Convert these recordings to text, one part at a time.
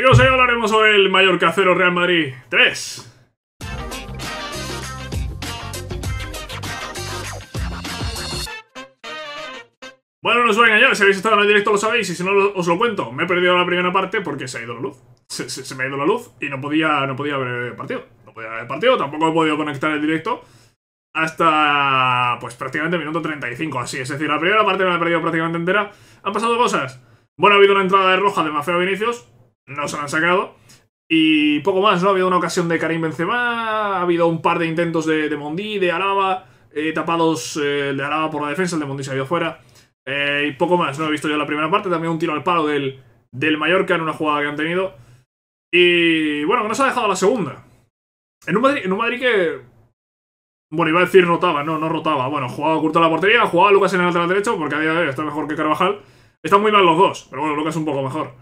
Chicos, hoy hablaremos sobre el mayor 0 Real Madrid 3. Bueno, no os voy a engañar, si habéis estado en el directo lo sabéis y si no os lo cuento. Me he perdido la primera parte porque se ha ido la luz. Se, me ha ido la luz y no podía, no podía haber partido. No podía el partido, tampoco he podido conectar el directo hasta pues prácticamente minuto 35, así. Es decir, la primera parte me la he perdido prácticamente entera. Han pasado cosas. Bueno, ha habido una entrada de roja de Mafeo Vinicius, no se han sacado. Y poco más, ¿no? Ha habido una ocasión de Karim Benzema, ha habido un par de intentos de, de de Alaba, eh, tapados eh, el de Alaba por la defensa, el de Mondí se ha ido fuera. Eh, y poco más, ¿no? He visto yo la primera parte, también un tiro al palo del, del Mallorca en una jugada que han tenido. Y bueno, no se ha dejado la segunda. En un Madrid, que... Bueno, iba a decir rotaba, no, no rotaba. Bueno, jugaba Curto la portería, jugaba Lucas en el lateral derecho, porque a día de está mejor que Carvajal. Están muy mal los dos, pero bueno, Lucas un poco mejor.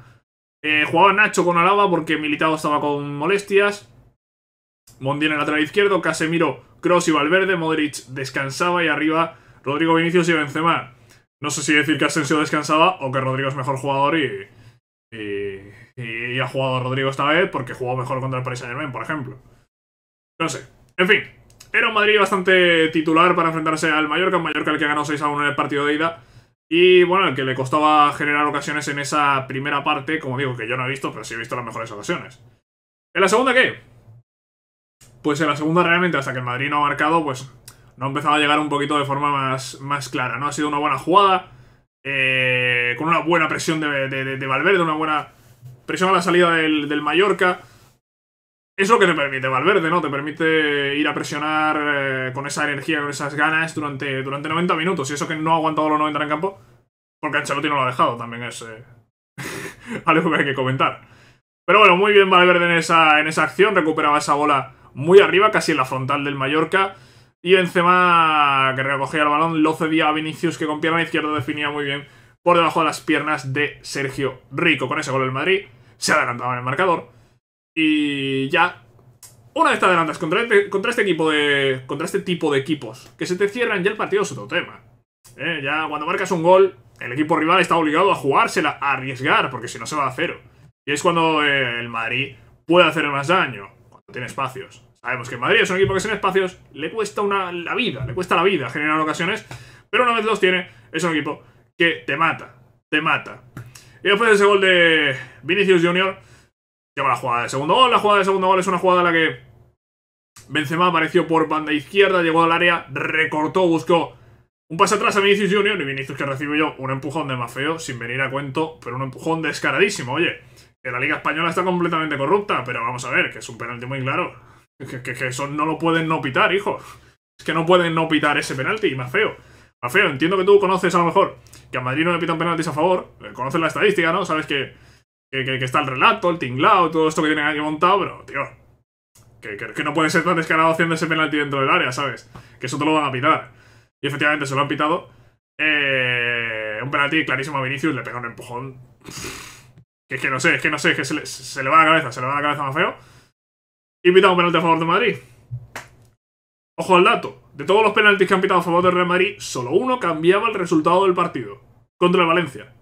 Eh, jugaba Nacho con Alaba porque Militado estaba con molestias. Mondi en el lateral izquierdo, Casemiro, Cross y Valverde, Modric descansaba y arriba Rodrigo Vinicius y Benzema. No sé si decir que Asensio descansaba o que Rodrigo es mejor jugador y, ha jugado Rodrigo esta vez porque jugó mejor contra el Paris Saint Germain, por ejemplo. No sé. En fin, era un Madrid bastante titular para enfrentarse al Mallorca, un Mallorca al que ganó 6 a 1 en el partido de ida. Y bueno, el que le costaba generar ocasiones en esa primera parte, como digo, que yo no he visto, pero sí he visto las mejores ocasiones. ¿En la segunda qué? Pues en la segunda realmente, hasta que el Madrid no ha marcado, pues no ha empezado a llegar un poquito de forma más, más clara, ¿no? Ha sido una buena jugada, eh, con una buena presión de, de, Valverde, una buena presión a la salida del, del Mallorca es que te permite Valverde, ¿no? Te permite ir a presionar eh, con esa energía, con esas ganas durante, durante 90 minutos. Y eso que no ha aguantado los 90 en campo, porque Ancelotti no lo ha dejado, también es eh, algo que hay que comentar. Pero bueno, muy bien Valverde en esa, en esa acción, recuperaba esa bola muy arriba, casi en la frontal del Mallorca. Y Benzema, que recogía el balón, lo cedía a Vinicius, que con pierna izquierda definía muy bien por debajo de las piernas de Sergio Rico. Con ese gol el Madrid se adelantaba en el marcador y ya. Una vez te adelantas contra este, contra este equipo de. Contra este tipo de equipos. Que se te cierran ya el partido es otro tema. Eh, ya cuando marcas un gol, el equipo rival está obligado a jugársela, a arriesgar, porque si no se va a cero. Y es cuando eh, el Madrid puede hacer más daño, cuando tiene espacios. Sabemos que el Madrid es un equipo que sin espacios le cuesta una, la vida, le cuesta la vida generar ocasiones, pero una vez los tiene, es un equipo que te mata, te mata. Y después de ese gol de Vinicius Junior, Lleva la jugada de segundo gol. La jugada de segundo gol es una jugada en la que Benzema apareció por banda izquierda, llegó al área, recortó, buscó un pase atrás a Vinicius Junior y Vinicius que recibe yo un empujón de Mafeo sin venir a cuento, pero un empujón descaradísimo. Oye, que la Liga Española está completamente corrupta, pero vamos a ver, que es un penalti muy claro. Que, eso no lo pueden no pitar, hijo. Es que no pueden no pitar ese penalti, Mafeo. Mafeo, entiendo que tú conoces a lo mejor que a Madrid no le pitan penaltis a favor, eh, conoces la estadística, ¿no? Sabes que que, está el relato, el tinglao, todo esto que tienen aquí montado, pero, tío. Que, no puede ser tan descarado haciendo ese penalti dentro del área, ¿sabes? Que eso te lo van a pitar. Y efectivamente se lo han pitado. Eh, un penalti clarísimo a Vinicius, le pega un empujón. Que es que no sé, es que no sé, que se le, se le va la cabeza, se le va la cabeza más feo. Y pita un penalti a favor de Madrid. Ojo al dato. De todos los penaltis que han pitado a favor del Real Madrid, solo uno cambiaba el resultado del partido. Contra el Valencia.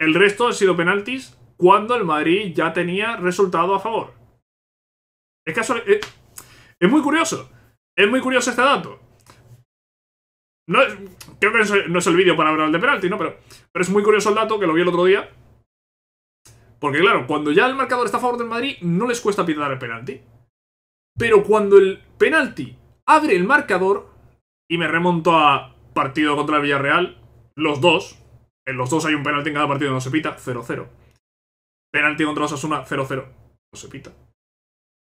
El resto han sido penaltis cuando el Madrid ya tenía resultado a favor. Es, es, muy curioso. Es muy curioso este dato. No creo que no es, el vídeo para hablar de penalti, ¿no? Pero, pero es muy curioso el dato que lo vi el otro día. Porque claro, cuando ya el marcador está a favor del Madrid, no les cuesta pitar el penalti. Pero cuando el penalti abre el marcador, y me remonto a partido contra el Villarreal, los dos, en los dos hay un penalti en cada partido, no se pita, 0-0. Penalti contra Osasuna, 0-0. No se pita.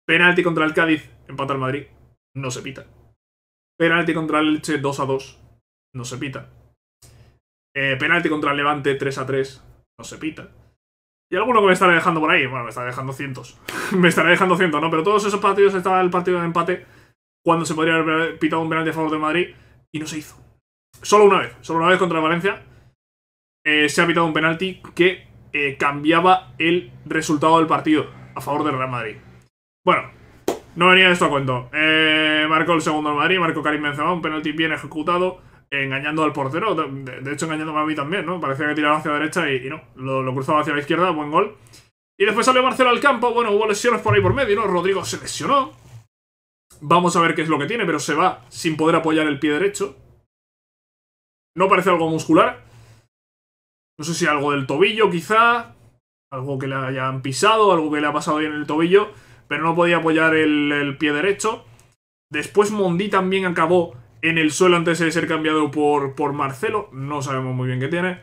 Penalti contra el Cádiz, empata al Madrid. No se pita. Penalti contra el Leche 2-2. No se pita. Eh, penalti contra el Levante, 3-3. No se pita. Y alguno que me estará dejando por ahí. Bueno, me está dejando cientos. me estará dejando cientos, ¿no? Pero todos esos partidos estaba el partido de empate cuando se podría haber pitado un penalti a favor de Madrid y no se hizo. Solo una vez, solo una vez contra Valencia eh, se ha pitado un penalti que eh, cambiaba el resultado del partido a favor del Real Madrid. Bueno, no venía esto a cuento. Eh, marcó el segundo al Madrid, marcó Karim Benzema, un penalti bien ejecutado, engañando al portero, de, hecho engañando a mí también, ¿no? Parecía que tiraba hacia la derecha y, no, lo, lo, cruzaba hacia la izquierda, buen gol. Y después salió Marcelo al campo, bueno, hubo lesiones por ahí por medio, ¿no? Rodrigo se lesionó. Vamos a ver qué es lo que tiene, pero se va sin poder apoyar el pie derecho. No parece algo muscular, no sé si algo del tobillo, quizá. Algo que le hayan pisado, algo que le ha pasado bien en el tobillo. Pero no podía apoyar el, pie derecho. Después Mondi también acabó en el suelo antes de ser cambiado por, por Marcelo. No sabemos muy bien qué tiene.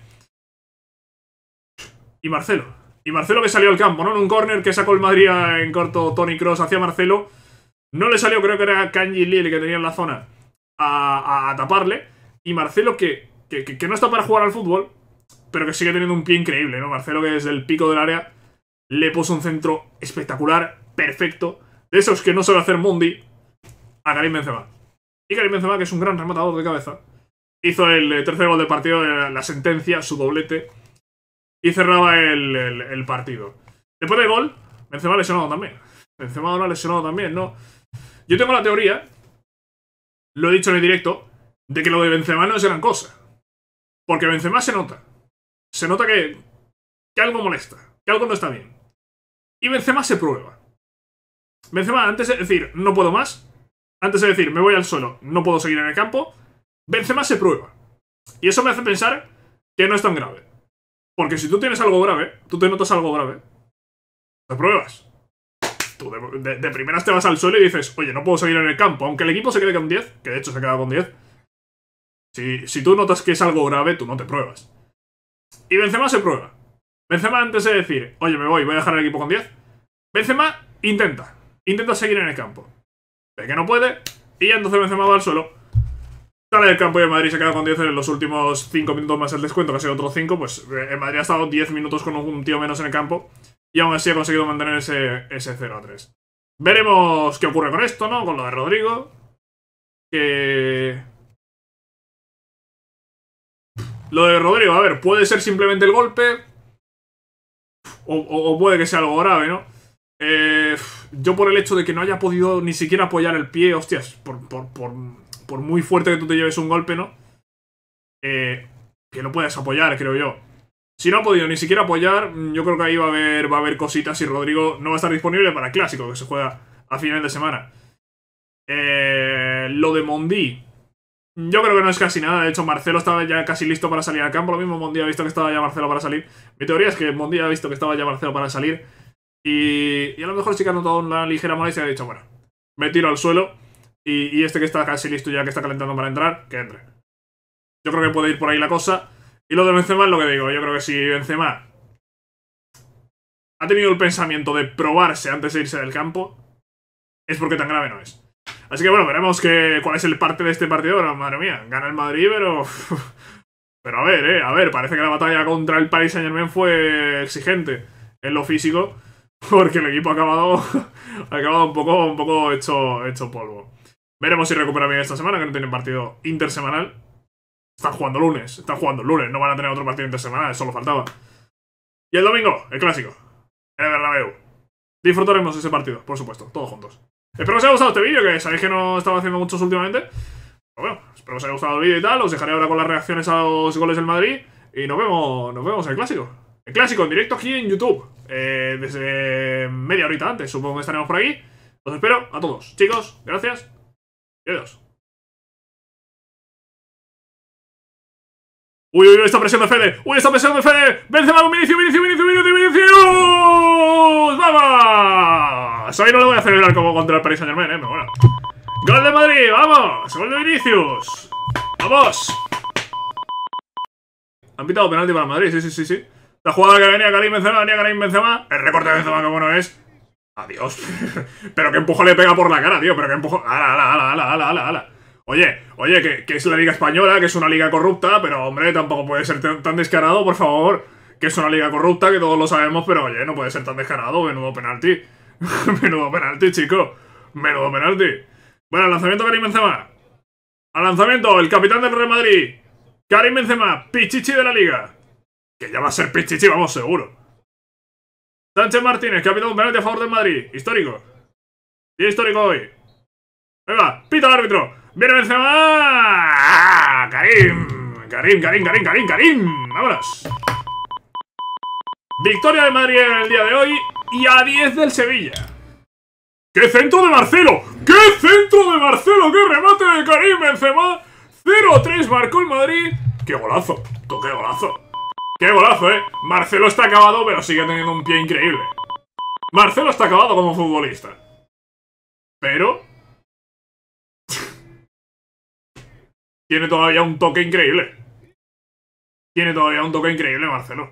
Y Marcelo. Y Marcelo que salió al campo, ¿no? En un corner que sacó el Madrid en corto Tony Cross hacia Marcelo. No le salió, creo que era Kanji Lee que tenía en la zona a, taparle. Y Marcelo que, que, no está para jugar al fútbol, pero que sigue teniendo un pie increíble, ¿no? Marcelo que desde el pico del área le puso un centro espectacular, perfecto, de esos que no suele hacer Mundi, a Karim Benzema. Y Karim Benzema, que es un gran rematador de cabeza, hizo el eh, tercer gol del partido, de eh, la sentencia, su doblete, y cerraba el, partido. Después del gol, Benzema lesionado también. Benzema ahora lesionado también, ¿no? Yo tengo la teoría, lo he dicho en el directo, de que lo de Benzema no es gran cosa. Porque Benzema se nota. Se nota que, algo molesta, que algo no está bien. Y Benzema se prueba. Benzema, antes de decir, no puedo más, antes de decir, me voy al suelo, no puedo seguir en el campo, Benzema se prueba. Y eso me hace pensar que no es tan grave. Porque si tú tienes algo grave, tú te notas algo grave, te pruebas. Tú de, primeras te vas al suelo y dices, oye, no puedo seguir en el campo, aunque el equipo se quede con 10, que de hecho se queda con 10. Si, si tú notas que es algo grave, tú no te pruebas y Benzema se prueba. Benzema antes de decir, oye, me voy, voy a dejar el equipo con 10, Benzema intenta, intenta seguir en el campo. Ve que no puede, y entonces Benzema va al suelo. Sale del campo y el Madrid se queda con 10 en los últimos 5 minutos más el descuento, que ha sido otro 5, pues eh, el Madrid ha estado 10 minutos con un tío menos en el campo, y aún así ha conseguido mantener ese, ese 0 a 3. Veremos qué ocurre con esto, ¿no? Con lo de Rodrigo. Que lo de Rodrigo, a ver, puede ser simplemente el golpe. O, puede que sea algo grave, ¿no? Eh, yo por el hecho de que no haya podido ni siquiera apoyar el pie, hostias, por, por, muy fuerte que tú te lleves un golpe, ¿no? Eh, que no puedes apoyar, creo yo. Si no ha podido ni siquiera apoyar, mm, yo creo que ahí va a haber, va a haber cositas y Rodrigo no va a estar disponible para el clásico que se juega a final de semana. Eh, lo de Mondí, yo creo que no es casi nada. De hecho, Marcelo estaba ya casi listo para salir al campo. Lo mismo Mondi ha visto que estaba ya Marcelo para salir. Mi teoría es que Mondi ha visto que estaba ya Marcelo para salir. Y, y a lo mejor sí que ha notado una ligera molestia y ha dicho, bueno, me tiro al suelo. Y, y, este que está casi listo ya, que está calentando para entrar, que entre. Yo creo que puede ir por ahí la cosa. Y lo de Benzema es lo que digo. Yo creo que si Benzema ha tenido el pensamiento de probarse antes de irse del campo, es porque tan grave no es. Así que bueno, veremos que, cuál es el parte de este partido. madre mía, gana el Madrid, pero... pero a ver, eh, a ver, parece que la batalla contra el Paris Saint-Germain fue exigente en lo físico. Porque el equipo ha acabado, acabado un poco, un poco hecho, hecho polvo. Veremos si recupera bien esta semana, que no tienen partido intersemanal. Están jugando lunes, están jugando lunes, no van a tener otro partido intersemanal, eso lo faltaba. Y el domingo, el clásico, el Bernabéu. Disfrutaremos ese partido, por supuesto, todos juntos. Espero que os haya gustado este vídeo, que sabéis que no estado haciendo muchos últimamente. Pero bueno, espero que os haya gustado el vídeo y tal. Os dejaré ahora con las reacciones a los goles del Madrid. Y nos vemos, nos vemos en el clásico. El clásico, en directo aquí en YouTube. Eh, desde media horita antes, supongo que estaremos por aquí. Os espero a todos. Chicos, gracias. Y adiós. Uy, uy, uy, esta presión de Fede. Uy, esta presión de Fede. Benzema, un Vinicius, Vinicius, Vinicius, Vinicius, Vinicius. ¡Vamos! A eso hoy no lo voy a celebrar como contra el Paris Saint Germain, ¿eh? Pero bueno. ¡Gol de Madrid! ¡Vamos! ¡Gol de Vinicius! ¡Vamos! Han pitado penalti para Madrid, sí, sí, sí, sí. La jugada que venía Karim Benzema, venía Karim Benzema. El recorte de Benzema, que bueno es. Adiós. pero que empujo le pega por la cara, tío. Pero qué empujo. ¡Ala, ala, ala, ala, ala, ala! ala. Oye, oye, que, es la liga española, que es una liga corrupta, pero hombre, tampoco puede ser tan, descarado, por favor. Que es una liga corrupta, que todos lo sabemos, pero oye, no puede ser tan descarado, menudo penalti. Menudo penalti, chico. Menudo penalti. Bueno, al lanzamiento Karim Benzema. Al lanzamiento, el capitán del Real Madrid. Karim Benzema, pichichi de la liga. Que ya va a ser pichichi, vamos, seguro. Sánchez Martínez, capitán de un penalti a favor del Madrid. Histórico. Y histórico hoy. Venga, pita el árbitro. Viene Benzema. ¡Ah! Karim. Karim, Karim, Karim, Karim, Karim. Vámonos. Victoria de Madrid en el día de hoy y a 10 del Sevilla. ¡Qué centro de Marcelo! ¡Qué centro de Marcelo! ¡Qué remate de Karim Benzema! 0-3 marcó el Madrid. ¡Qué golazo! ¡Qué golazo! ¡Qué golazo, eh! Marcelo está acabado, pero sigue teniendo un pie increíble. Marcelo está acabado como futbolista. Pero... Tiene todavía un toque increíble. Tiene todavía un toque increíble, Marcelo.